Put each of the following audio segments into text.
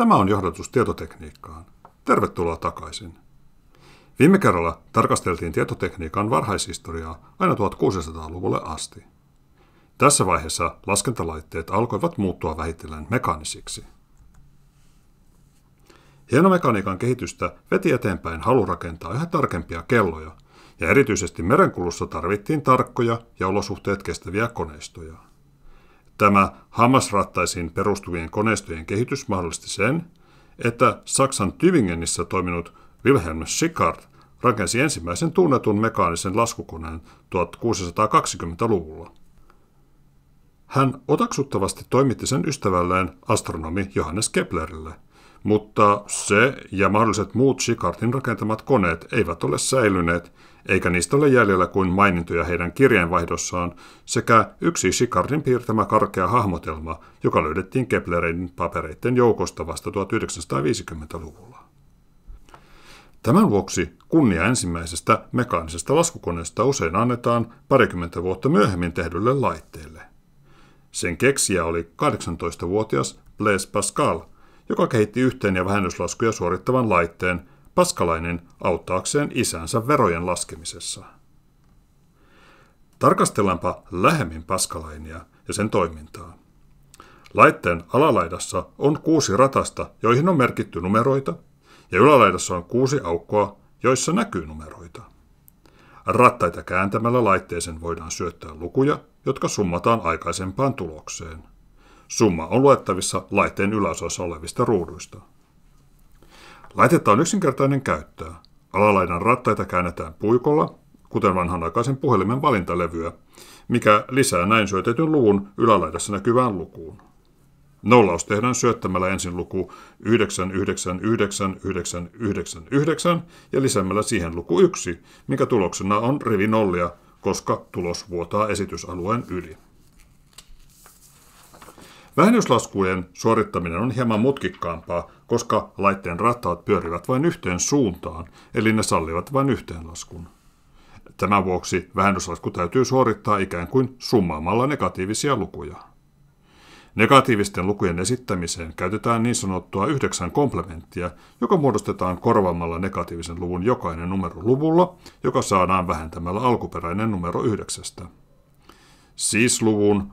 Tämä on johdatus tietotekniikkaan. Tervetuloa takaisin. Viime kerralla tarkasteltiin tietotekniikan varhaishistoriaa aina 1600-luvulle asti. Tässä vaiheessa laskentalaitteet alkoivat muuttua vähitellen mekaanisiksi. Hienomekaniikan kehitystä veti eteenpäin halu rakentaa yhä tarkempia kelloja, ja erityisesti merenkulussa tarvittiin tarkkoja ja olosuhteet kestäviä koneistoja. Tämä hammasrattaisiin perustuvien koneistojen kehitys mahdollisti sen, että Saksan Tübingenissä toiminut Wilhelm Schickard rakensi ensimmäisen tunnetun mekaanisen laskukoneen 1620-luvulla. Hän otaksuttavasti toimitti sen ystävälleen astronomi Johannes Keplerille – mutta se ja mahdolliset muut Shikartin rakentamat koneet eivät ole säilyneet, eikä niistä ole jäljellä kuin mainintoja heidän kirjeenvaihdossaan sekä yksi Shikartin piirtämä karkea hahmotelma, joka löydettiin Keplerin papereiden joukosta vasta 1950-luvulla. Tämän vuoksi kunnia ensimmäisestä mekaanisesta laskukoneesta usein annetaan parikymmentä vuotta myöhemmin tehdylle laitteelle. Sen keksijä oli 18-vuotias Blaise Pascal – joka kehitti yhteen- ja vähennyslaskuja suorittavan laitteen Paskalainen auttaakseen isänsä verojen laskemisessa. Tarkastellaanpa lähemmin Paskalainia ja sen toimintaa. Laitteen alalaidassa on kuusi ratasta, joihin on merkitty numeroita, ja ylälaidassa on kuusi aukkoa, joissa näkyy numeroita. Rattaita kääntämällä laitteeseen voidaan syöttää lukuja, jotka summataan aikaisempaan tulokseen. Summa on luettavissa laitteen yläosassa olevista ruuduista. Laitetta on yksinkertainen käyttää. Alalaidan rattaita käännetään puikolla, kuten vanhanaikaisen puhelimen valintalevyä, mikä lisää näin syötetyn luvun ylälaidassa näkyvään lukuun. Nollaus tehdään syöttämällä ensin luku 999999 ja lisäämällä siihen luku 1, mikä tuloksena on rivi nollia, koska tulos vuotaa esitysalueen yli. Vähennyslaskujen suorittaminen on hieman mutkikkaampaa, koska laitteen rattaat pyörivät vain yhteen suuntaan, eli ne sallivat vain yhteen laskun. Tämän vuoksi vähennyslasku täytyy suorittaa ikään kuin summaamalla negatiivisia lukuja. Negatiivisten lukujen esittämiseen käytetään niin sanottua yhdeksän komplementtia, joka muodostetaan korvaamalla negatiivisen luvun jokainen numero luvulla, joka saadaan vähentämällä alkuperäinen numero yhdeksästä. Siis luvun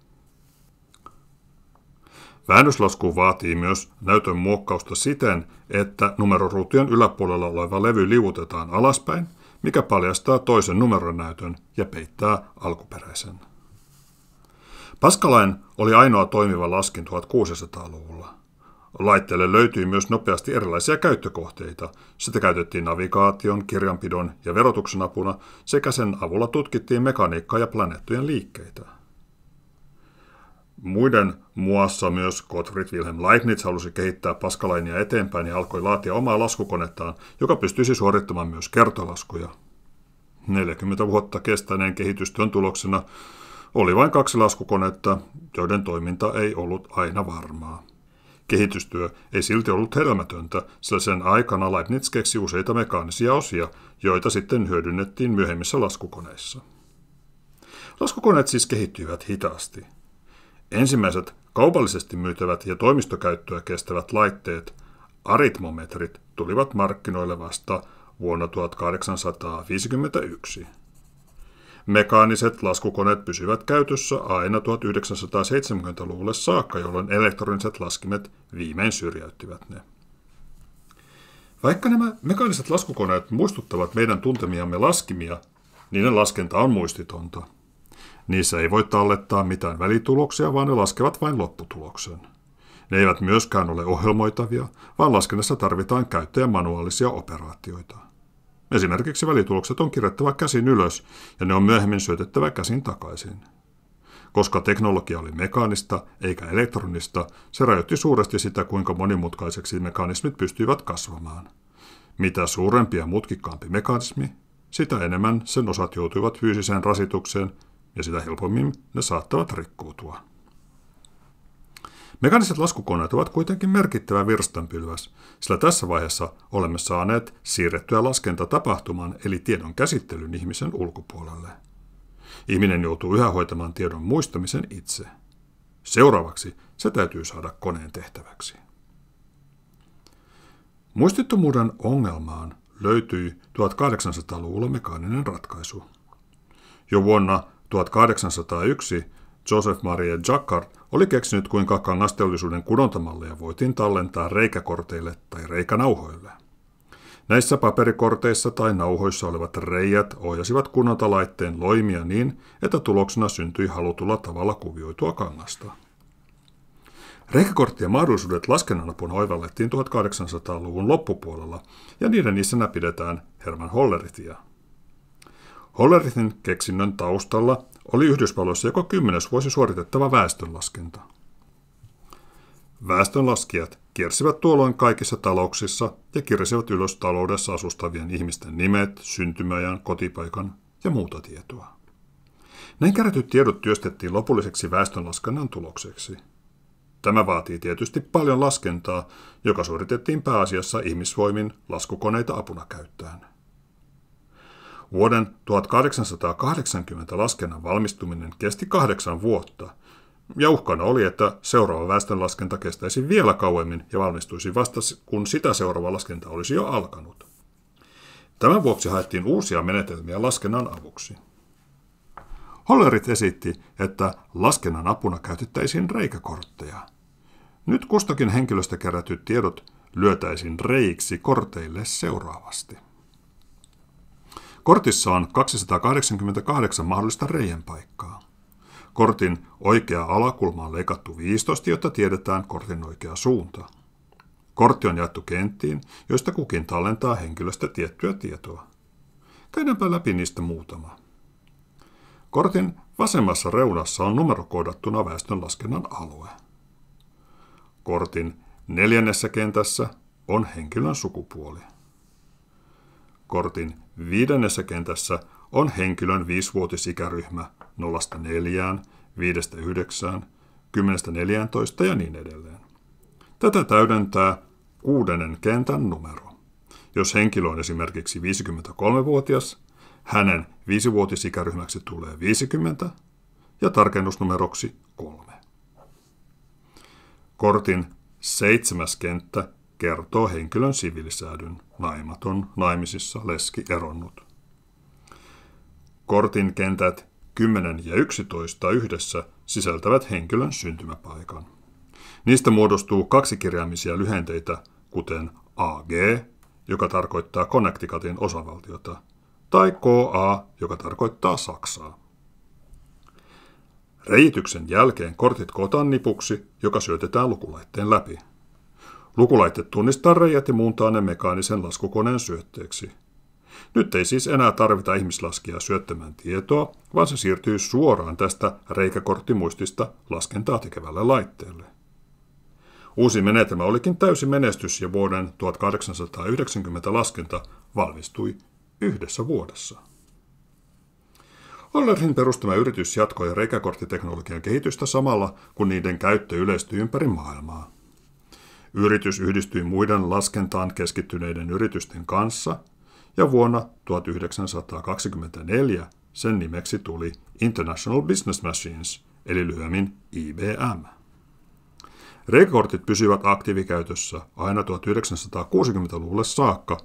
Väännöslasku vaatii myös näytön muokkausta siten, että numeroruution yläpuolella oleva levy liuutetaan alaspäin, mikä paljastaa toisen numeronäytön ja peittää alkuperäisen. Paskalain oli ainoa toimiva laskin 1600-luvulla. Laitteelle löytyi myös nopeasti erilaisia käyttökohteita. Sitä käytettiin navigaation, kirjanpidon ja verotuksen apuna sekä sen avulla tutkittiin mekaniikkaa ja planeettojen liikkeitä. Muiden muassa myös Gottfried Wilhelm Leibniz halusi kehittää paskalainia eteenpäin ja alkoi laatia omaa laskukonettaan, joka pystyisi siis suorittamaan myös kertolaskuja. 40 vuotta kestäneen kehitystyön tuloksena oli vain kaksi laskukonetta, joiden toiminta ei ollut aina varmaa. Kehitystyö ei silti ollut hedelmätöntä, sillä sen aikana Leibniz keksi useita mekaanisia osia, joita sitten hyödynnettiin myöhemmissä laskukoneissa. Laskukoneet siis kehittyivät hitaasti – Ensimmäiset kaupallisesti myytävät ja toimistokäyttöä kestävät laitteet, aritmometrit, tulivat markkinoille vasta vuonna 1851. Mekaaniset laskukoneet pysyvät käytössä aina 1970-luvulle saakka, jolloin elektroniset laskimet viimein syrjäyttivät ne. Vaikka nämä mekaaniset laskukoneet muistuttavat meidän tuntemiamme laskimia, niiden laskenta on muistitonta – Niissä ei voi tallettaa mitään välituloksia, vaan ne laskevat vain lopputuloksen. Ne eivät myöskään ole ohjelmoitavia, vaan laskennassa tarvitaan käyttäjän manuaalisia operaatioita. Esimerkiksi välitulokset on kirjattava käsin ylös ja ne on myöhemmin syötettävä käsin takaisin. Koska teknologia oli mekaanista eikä elektronista, se rajoitti suuresti sitä, kuinka monimutkaiseksi mekanismit pystyivät kasvamaan. Mitä suurempi ja mutkikkaampi mekanismi, sitä enemmän sen osat joutuivat fyysiseen rasitukseen ja sitä helpommin ne saattavat rikkoutua. Mekaniset laskukoneet ovat kuitenkin merkittävä virstanpylväs, sillä tässä vaiheessa olemme saaneet siirrettyä laskenta tapahtuman eli tiedon käsittelyn ihmisen ulkopuolelle. Ihminen joutuu yhä hoitamaan tiedon muistamisen itse. Seuraavaksi se täytyy saada koneen tehtäväksi. Muistettomuuden ongelmaan löytyi 1800-luvulla mekaaninen ratkaisu. Jo vuonna 1801 Joseph Maria Jacquard oli keksinyt, kuinka kangasteollisuuden kudontamalleja voitiin tallentaa reikäkorteille tai reikänauhoille. Näissä paperikorteissa tai nauhoissa olevat reijät ohjasivat kunnantalaitteen loimia niin, että tuloksena syntyi halutulla tavalla kuvioitua kangasta. Reikäkorttien mahdollisuudet laskennanapuna oivallettiin 1800-luvun loppupuolella, ja niiden isänä pidetään Herman Holleritia. Hollerithin keksinnön taustalla oli Yhdysvalloissa joko kymmenes vuosi suoritettava väestönlaskenta. Väestönlaskijat kiersivät tuolloin kaikissa talouksissa ja kirsivät ylös taloudessa asustavien ihmisten nimet, syntymäajan, kotipaikan ja muuta tietoa. Näin kerätyt tiedot työstettiin lopulliseksi väestönlaskennan tulokseksi. Tämä vaatii tietysti paljon laskentaa, joka suoritettiin pääasiassa ihmisvoimin laskukoneita apuna käyttäen. Vuoden 1880 laskennan valmistuminen kesti kahdeksan vuotta, ja uhkana oli, että seuraava väestönlaskenta kestäisi vielä kauemmin ja valmistuisi vasta, kun sitä seuraava laskenta olisi jo alkanut. Tämän vuoksi haettiin uusia menetelmiä laskennan avuksi. Hollerit esitti, että laskennan apuna käytettäisiin reikäkortteja. Nyt kustakin henkilöstä kerätyt tiedot lyötäisiin reiksi korteille seuraavasti. Kortissa on 288 mahdollista reijän paikkaa. Kortin oikea alakulma on leikattu 15, jotta tiedetään kortin oikea suunta. Kortti on jaettu kenttiin, joista kukin tallentaa henkilöstä tiettyä tietoa. Käydäänpä läpi niistä muutama. Kortin vasemmassa reunassa on numero koodattuna väestönlaskennan alue. Kortin neljännessä kentässä on henkilön sukupuoli kortin viidennessä kentässä on henkilön viisivuotisikäryhmä 0-4, 5-9, kymmenestä 14 ja niin edelleen. Tätä täydentää kuudennen kentän numero. Jos henkilö on esimerkiksi 53-vuotias, hänen viisivuotisikäryhmäksi tulee 50 ja tarkennusnumeroksi 3. Kortin seitsemäs kenttä kertoo henkilön sivilisäädyn naimaton, naimisissa, leski, eronnut. Kortin kentät 10 ja 11 yhdessä sisältävät henkilön syntymäpaikan. Niistä muodostuu kaksikirjaimisia lyhenteitä, kuten AG, joka tarkoittaa Connecticutin osavaltiota, tai KA, joka tarkoittaa Saksaa. Reityksen jälkeen kortit kootaan nipuksi, joka syötetään lukulaitteen läpi – Lukulaitte tunnistaa reijät ja muuntaa ne mekaanisen laskukoneen syötteeksi. Nyt ei siis enää tarvita ihmislaskijaa syöttämään tietoa, vaan se siirtyy suoraan tästä reikäkorttimuistista laskentaa tekevälle laitteelle. Uusi menetelmä olikin täysi menestys ja vuoden 1890 laskenta valmistui yhdessä vuodessa. Hollerin perustama yritys jatkoi reikäkorttiteknologian kehitystä samalla, kun niiden käyttö yleistyi ympäri maailmaa. Yritys yhdistyi muiden laskentaan keskittyneiden yritysten kanssa ja vuonna 1924 sen nimeksi tuli International Business Machines, eli lyhyemmin IBM. Rekordit pysyivät aktiivikäytössä aina 1960-luvulle saakka,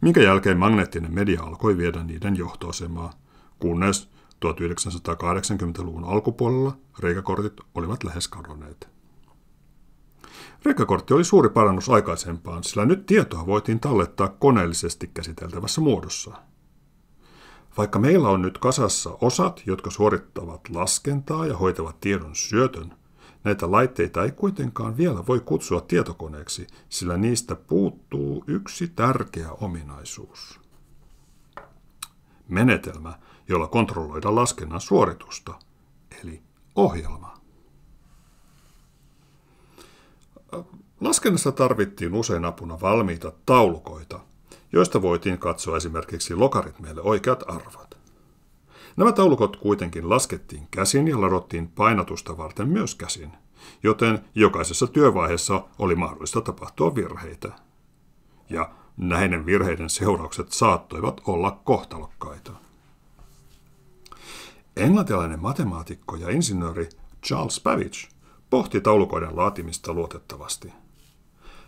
minkä jälkeen magneettinen media alkoi viedä niiden johtoasemaa, kunnes 1980-luvun alkupuolella reikakortit olivat lähes kadonneet. Rekakortti oli suuri parannus aikaisempaan, sillä nyt tietoa voitiin tallettaa koneellisesti käsiteltävässä muodossa. Vaikka meillä on nyt kasassa osat, jotka suorittavat laskentaa ja hoitavat tiedon syötön, näitä laitteita ei kuitenkaan vielä voi kutsua tietokoneeksi, sillä niistä puuttuu yksi tärkeä ominaisuus. Menetelmä, jolla kontrolloida laskennan suoritusta, eli ohjelma. Laskennassa tarvittiin usein apuna valmiita taulukoita, joista voitiin katsoa esimerkiksi logaritmeille oikeat arvot. Nämä taulukot kuitenkin laskettiin käsin ja ladottiin painatusta varten myös käsin, joten jokaisessa työvaiheessa oli mahdollista tapahtua virheitä. Ja näiden virheiden seuraukset saattoivat olla kohtalokkaita. Englantilainen matemaatikko ja insinööri Charles Babbage – pohti taulukoiden laatimista luotettavasti.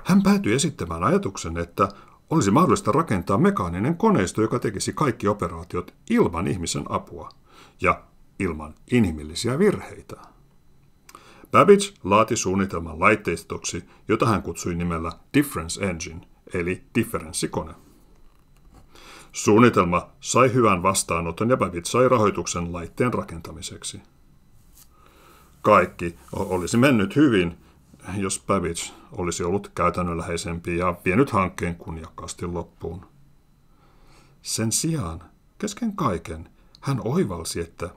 Hän päätyi esittämään ajatuksen, että olisi mahdollista rakentaa mekaaninen koneisto, joka tekisi kaikki operaatiot ilman ihmisen apua ja ilman inhimillisiä virheitä. Babbage laati suunnitelman laitteistoksi, jota hän kutsui nimellä Difference Engine, eli differenssikone. Suunnitelma sai hyvän vastaanoton ja Babbage sai rahoituksen laitteen rakentamiseksi – kaikki olisi mennyt hyvin, jos Pavic olisi ollut käytännönläheisempi ja vienyt hankkeen kunniakkaasti loppuun. Sen sijaan, kesken kaiken, hän oivalsi, että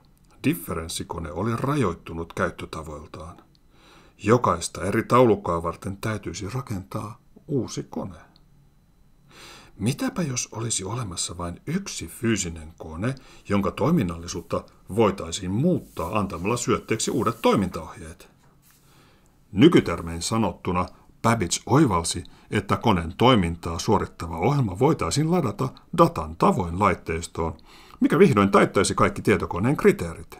differenssikone oli rajoittunut käyttötavoiltaan. Jokaista eri taulukkaa varten täytyisi rakentaa uusi kone. Mitäpä jos olisi olemassa vain yksi fyysinen kone, jonka toiminnallisuutta voitaisiin muuttaa antamalla syötteeksi uudet toimintaohjeet? Nykytermein sanottuna Babbage oivalsi, että koneen toimintaa suorittava ohjelma voitaisiin ladata datan tavoin laitteistoon, mikä vihdoin täyttäisi kaikki tietokoneen kriteerit.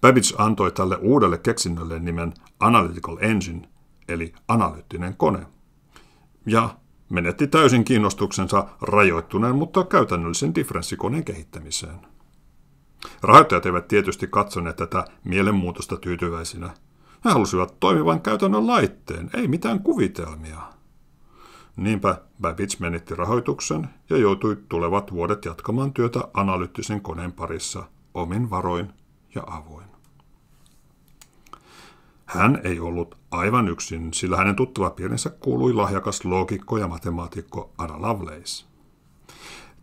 Babbage antoi tälle uudelle keksinnölle nimen Analytical Engine, eli analyyttinen kone. Ja menetti täysin kiinnostuksensa rajoittuneen, mutta käytännöllisen differenssikoneen kehittämiseen. Rahoittajat eivät tietysti katsoneet tätä mielenmuutosta tyytyväisinä. He halusivat toimivan käytännön laitteen, ei mitään kuvitelmia. Niinpä Babbage menetti rahoituksen ja joutui tulevat vuodet jatkamaan työtä analyyttisen koneen parissa omin varoin ja avoin. Hän ei ollut aivan yksin, sillä hänen tuttavapiirinsä kuului lahjakas loogikko ja matemaatikko Anna Lovelace.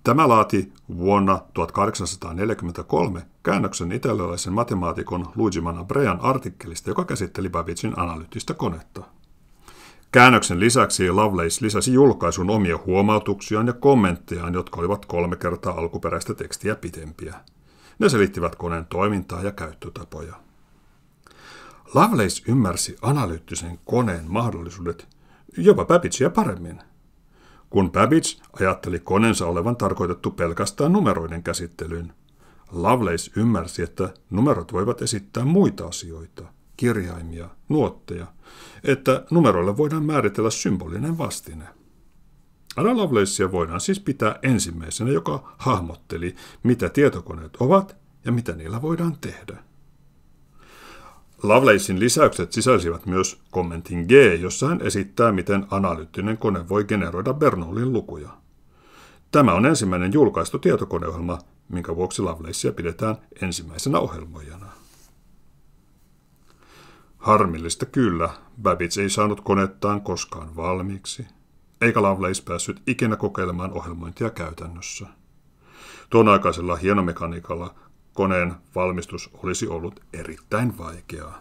Tämä laati vuonna 1843 käännöksen italialaisen matemaatikon Luigi Manabrean artikkelista, joka käsitteli Babbagein analyyttistä konetta. Käännöksen lisäksi Lovelace lisäsi julkaisun omia huomautuksiaan ja kommenttejaan, jotka olivat kolme kertaa alkuperäistä tekstiä pitempiä. Ne selittivät koneen toimintaa ja käyttötapoja. Lovelace ymmärsi analyyttisen koneen mahdollisuudet jopa Babbigeä paremmin. Kun Babbage ajatteli koneensa olevan tarkoitettu pelkästään numeroiden käsittelyyn, Lovelace ymmärsi, että numerot voivat esittää muita asioita, kirjaimia, nuotteja, että numeroille voidaan määritellä symbolinen vastine. Ada Lovelacea voidaan siis pitää ensimmäisenä, joka hahmotteli, mitä tietokoneet ovat ja mitä niillä voidaan tehdä. Lovelacein lisäykset sisälsivät myös kommentin G, jossa hän esittää, miten analyyttinen kone voi generoida Bernoullin lukuja. Tämä on ensimmäinen julkaistu tietokoneohjelma, minkä vuoksi Lovelacea pidetään ensimmäisenä ohjelmoijana. Harmillista kyllä, Babbage ei saanut konettaan koskaan valmiiksi, eikä Lovelace päässyt ikinä kokeilemaan ohjelmointia käytännössä. Tuon aikaisella hienomekaniikalla koneen valmistus olisi ollut erittäin vaikeaa.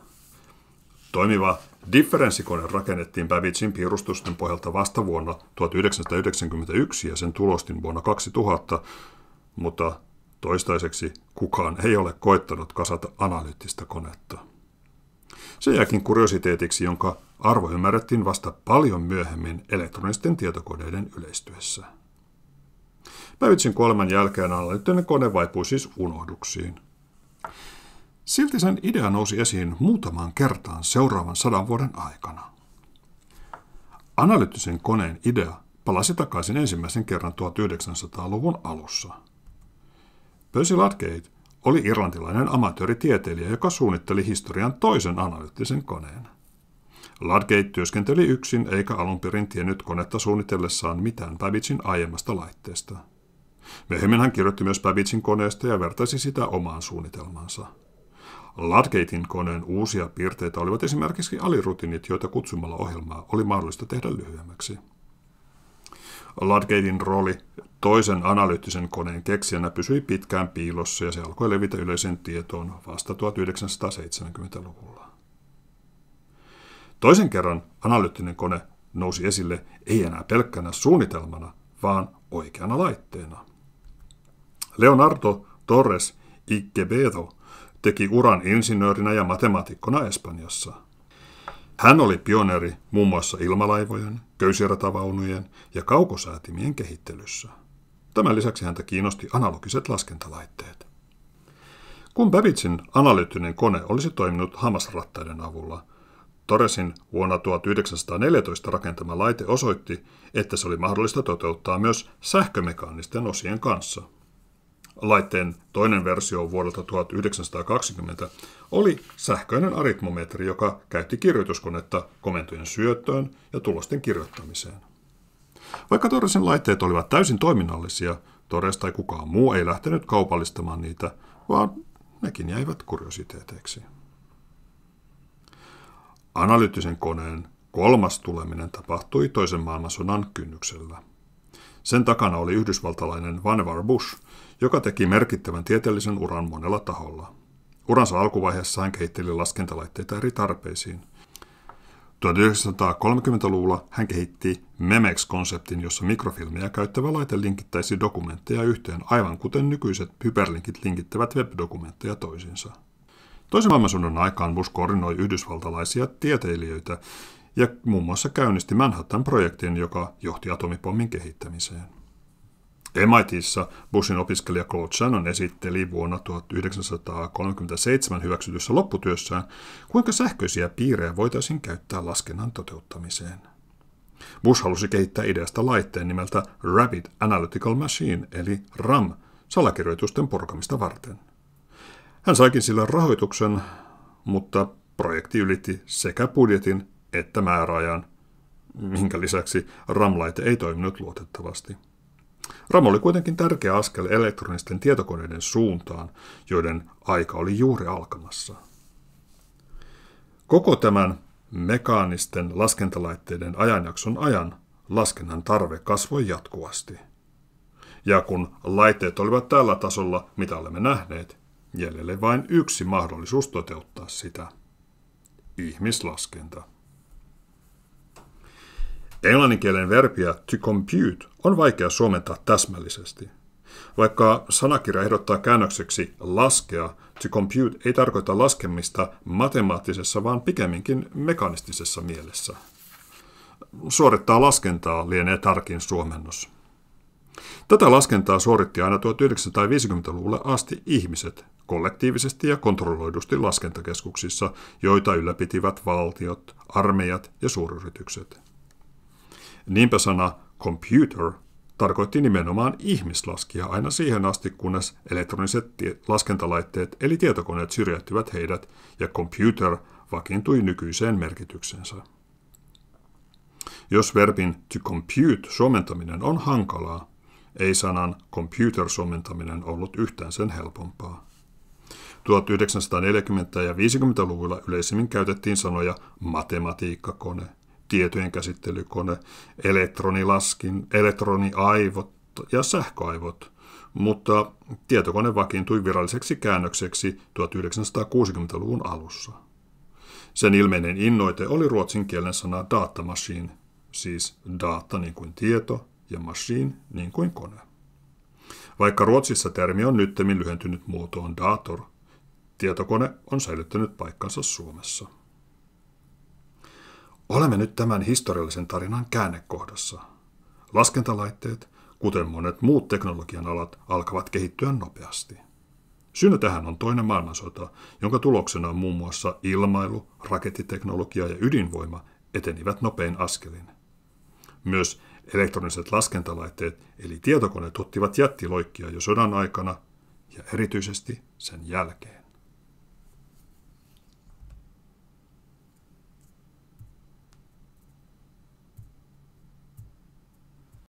Toimiva differenssikone rakennettiin Babbagein piirustusten pohjalta vasta vuonna 1991 ja sen tulostin vuonna 2000, mutta toistaiseksi kukaan ei ole koittanut kasata analyyttistä konetta. Se jääkin kuriositeetiksi, jonka arvo ymmärrettiin vasta paljon myöhemmin elektronisten tietokoneiden yleistyessä. Päivitsin kolmen jälkeen analyyttinen kone vaipui siis unohduksiin. Silti sen idea nousi esiin muutamaan kertaan seuraavan sadan vuoden aikana. Analyyttisen koneen idea palasi takaisin ensimmäisen kerran 1900-luvun alussa. Percy Ludgate oli irlantilainen amatööritieteilijä, joka suunnitteli historian toisen analyyttisen koneen. Ludgate työskenteli yksin eikä alun perin tiennyt konetta suunnitellessaan mitään Babbagein aiemmasta laitteesta – Myöhemmin hän kirjoitti myös Babbagein koneesta ja vertaisi sitä omaan suunnitelmaansa. Ludgatein koneen uusia piirteitä olivat esimerkiksi alirutinit, joita kutsumalla ohjelmaa oli mahdollista tehdä lyhyemmäksi. Ludgatein rooli toisen analyyttisen koneen keksijänä pysyi pitkään piilossa ja se alkoi levitä yleiseen tietoon vasta 1970-luvulla. Toisen kerran analyyttinen kone nousi esille ei enää pelkkänä suunnitelmana, vaan oikeana laitteena. Leonardo Torres Quevedo teki uran insinöörinä ja matemaatikkona Espanjassa. Hän oli pioneeri muun muassa ilmalaivojen, köysiratavaunujen ja kaukosäätimien kehittelyssä. Tämän lisäksi häntä kiinnosti analogiset laskentalaitteet. Kun Babitsin analyyttinen kone olisi toiminut hammasrattaiden avulla, Torresin vuonna 1914 rakentama laite osoitti, että se oli mahdollista toteuttaa myös sähkömekaanisten osien kanssa – laitteen toinen versio vuodelta 1920 oli sähköinen aritmometri, joka käytti kirjoituskonetta komentojen syöttöön ja tulosten kirjoittamiseen. Vaikka Torresin laitteet olivat täysin toiminnallisia, Torres tai kukaan muu ei lähtenyt kaupallistamaan niitä, vaan nekin jäivät kuriositeeteiksi. Analyyttisen koneen kolmas tuleminen tapahtui toisen maailmansodan kynnyksellä – sen takana oli yhdysvaltalainen Vannevar Bush, joka teki merkittävän tieteellisen uran monella taholla. Uransa alkuvaiheessa hän kehitteli laskentalaitteita eri tarpeisiin. 1930-luvulla hän kehitti MEMEX-konseptin, jossa mikrofilmiä käyttävä laite linkittäisi dokumentteja yhteen, aivan kuten nykyiset hyperlinkit linkittävät web-dokumentteja toisiinsa. Toisen maailmansodan aikaan Bush koordinoi yhdysvaltalaisia tieteilijöitä, ja muun muassa käynnisti Manhattan-projektin, joka johti atomipommin kehittämiseen. MITissa Bushin opiskelija Claude Shannon esitteli vuonna 1937 hyväksytyssä lopputyössään, kuinka sähköisiä piirejä voitaisiin käyttää laskennan toteuttamiseen. Bush halusi kehittää ideasta laitteen nimeltä Rapid Analytical Machine eli RAM salakirjoitusten purkamista varten. Hän saikin sillä rahoituksen, mutta projekti ylitti sekä budjetin että määräajan, minkä lisäksi RAM-laite ei toiminut luotettavasti. RAM oli kuitenkin tärkeä askel elektronisten tietokoneiden suuntaan, joiden aika oli juuri alkamassa. Koko tämän mekaanisten laskentalaitteiden ajanjakson ajan laskennan tarve kasvoi jatkuvasti. Ja kun laitteet olivat tällä tasolla, mitä olemme nähneet, jäljelle vain yksi mahdollisuus toteuttaa sitä. Ihmislaskenta. Englanninkielen verbiä to compute on vaikea suomentaa täsmällisesti. Vaikka sanakirja ehdottaa käännökseksi laskea, to compute ei tarkoita laskemista matemaattisessa, vaan pikemminkin mekanistisessa mielessä. Suorittaa laskentaa lienee tarkin suomennos. Tätä laskentaa suoritti aina 1950-luvulle asti ihmiset kollektiivisesti ja kontrolloidusti laskentakeskuksissa, joita ylläpitivät valtiot, armeijat ja suuryritykset. Niinpä sana computer tarkoitti nimenomaan ihmislaskia aina siihen asti, kunnes elektroniset laskentalaitteet eli tietokoneet syrjäyttivät heidät ja computer vakiintui nykyiseen merkityksensä. Jos verbin to compute suomentaminen on hankalaa, ei sanan computer suomentaminen ollut yhtään sen helpompaa. 1940- ja 50-luvulla yleisimmin käytettiin sanoja matematiikkakone – tietojen käsittelykone, elektronilaskin, elektroniaivot ja sähköaivot, mutta tietokone vakiintui viralliseksi käännökseksi 1960-luvun alussa. Sen ilmeinen innoite oli ruotsin kielen sana data machine, siis data niin kuin tieto ja machine niin kuin kone. Vaikka Ruotsissa termi on nyttemmin lyhentynyt muotoon dator, tietokone on säilyttänyt paikkansa Suomessa. Olemme nyt tämän historiallisen tarinan käännekohdassa. Laskentalaitteet, kuten monet muut teknologian alat, alkavat kehittyä nopeasti. Syynä tähän on toinen maailmansota, jonka tuloksena on muun muassa ilmailu, rakettiteknologia ja ydinvoima etenivät nopein askelin. Myös elektroniset laskentalaitteet eli tietokoneet ottivat jättiloikkia jo sodan aikana ja erityisesti sen jälkeen.